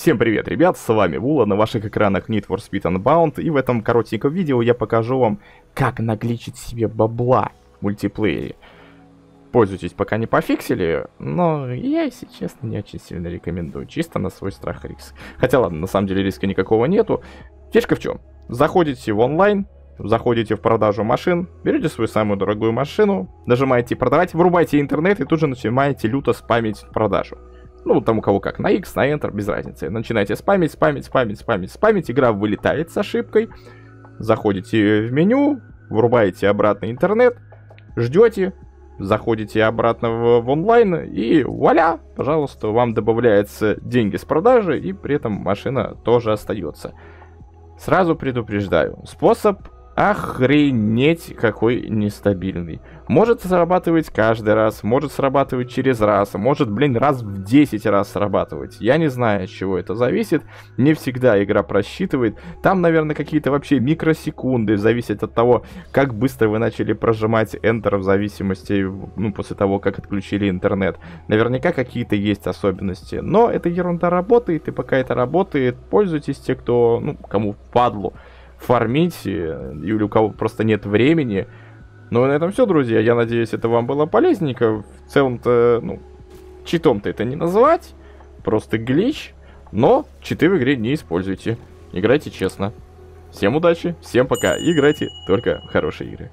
Всем привет, ребят, с вами Вула, на ваших экранах Need for Speed Unbound, и в этом коротеньком видео я покажу вам, как нагличить себе бабла в мультиплеере. Пользуйтесь, пока не пофиксили, но я, если честно, не очень сильно рекомендую, чисто на свой страх и риск. Хотя ладно, на самом деле риска никакого нету. Фишка в чем? Заходите в онлайн, заходите в продажу машин, берете свою самую дорогую машину, нажимаете продавать, врубаете интернет и тут же начинаете люто спамить продажу. Ну, там у кого как, на X, на Enter, без разницы. Начинаете спамить, спамить, спамить, спамить, спамить. Игра вылетает с ошибкой. Заходите в меню, врубаете обратно интернет, ждете, заходите обратно в, в онлайн и вуаля, пожалуйста, вам добавляются деньги с продажи и при этом машина тоже остается. Сразу предупреждаю, способ Охренеть, какой нестабильный. Может срабатывать каждый раз, может срабатывать через раз, может, блин, раз в 10 раз срабатывать. Я не знаю, от чего это зависит. Не всегда игра просчитывает. Там, наверное, какие-то вообще микросекунды зависят от того, как быстро вы начали прожимать Enter в зависимости, ну, после того, как отключили интернет. Наверняка какие-то есть особенности. Но эта ерунда работает, и пока это работает, пользуйтесь те, кто, ну, кому впадлу фармить, или у кого просто нет времени. Ну, на этом все, друзья. Я надеюсь, это вам было полезненько. В целом-то, ну, читом-то это не назвать. Просто глич. Но читы в игре не используйте. Играйте честно. Всем удачи, всем пока. Играйте только в хорошие игры.